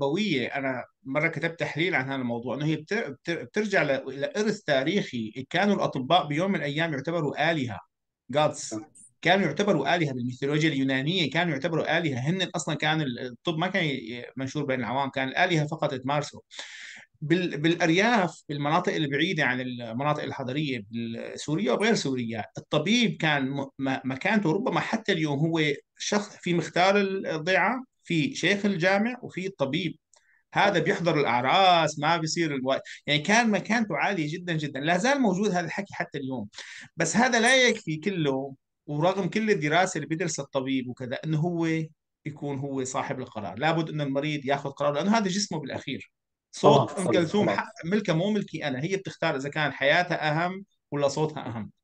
قويه انا مره كتبت تحليل عن هذا الموضوع انه هي بتر... بتر... بترجع ل... لارث تاريخي كانوا الاطباء بيوم من الايام يعتبروا الهه جادز نعم. كانوا يعتبروا الهه بالميثولوجيا اليونانيه كانوا يعتبروا الهه هن اصلا كان الطب ما كان منشور بين العوام كان الالهه فقط تمارسه بال... بالارياف بالمناطق البعيده عن المناطق الحضريه بسوريا وغير سوريا الطبيب كان م... مكانته ربما حتى اليوم هو شخص في مختار الضيعه في شيخ الجامع وفي طبيب هذا بيحضر الاعراس ما بيصير الو... يعني كان مكانته عاليه جدا جدا لا زال موجود هذا الحكي حتى اليوم بس هذا لا يكفي كله ورغم كل الدراسه اللي بيدرسها الطبيب وكذا انه هو يكون هو صاحب القرار لابد ان المريض ياخذ قرار لانه هذا جسمه بالاخير صوت ام كلثوم ملكه مو ملكي انا هي بتختار اذا كان حياتها اهم ولا صوتها اهم